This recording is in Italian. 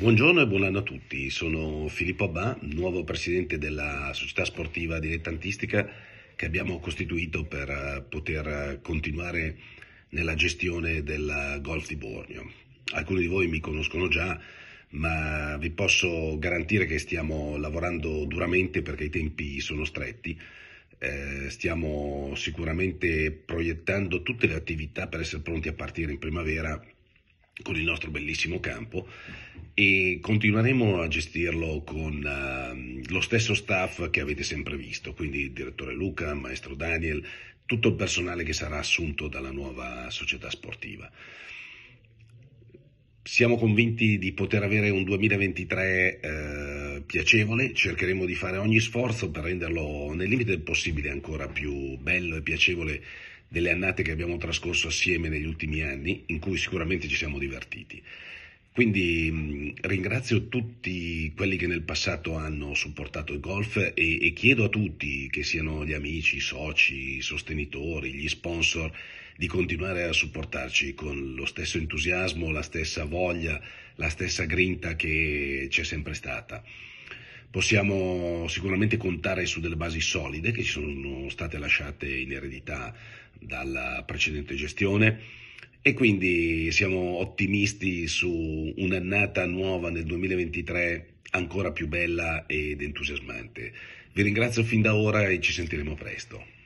Buongiorno e buonanno a tutti, sono Filippo Abba, nuovo presidente della società sportiva dilettantistica che abbiamo costituito per eh, poter eh, continuare nella gestione del golf di Borneo. Alcuni di voi mi conoscono già, ma vi posso garantire che stiamo lavorando duramente perché i tempi sono stretti. Eh, stiamo sicuramente proiettando tutte le attività per essere pronti a partire in primavera con il nostro bellissimo campo e continueremo a gestirlo con uh, lo stesso staff che avete sempre visto, quindi il direttore Luca, maestro Daniel, tutto il personale che sarà assunto dalla nuova società sportiva. Siamo convinti di poter avere un 2023 uh, eh, piacevole, cercheremo di fare ogni sforzo per renderlo nel limite del possibile ancora più bello e piacevole delle annate che abbiamo trascorso assieme negli ultimi anni, in cui sicuramente ci siamo divertiti. Quindi mm, ringrazio tutti quelli che nel passato hanno supportato il golf e, e, chiedo a tutti, che siano gli amici, i soci, i sostenitori, gli sponsor, di continuare a supportarci con lo stesso entusiasmo, la stessa voglia, la stessa grinta che c'è sempre stata. Possiamo sicuramente contare su delle basi solide che ci sono state lasciate in eredità dalla precedente gestione e quindi siamo ottimisti su un'annata nuova nel 2023 ancora più bella ed entusiasmante. Vi ringrazio fin da ora e ci sentiremo presto.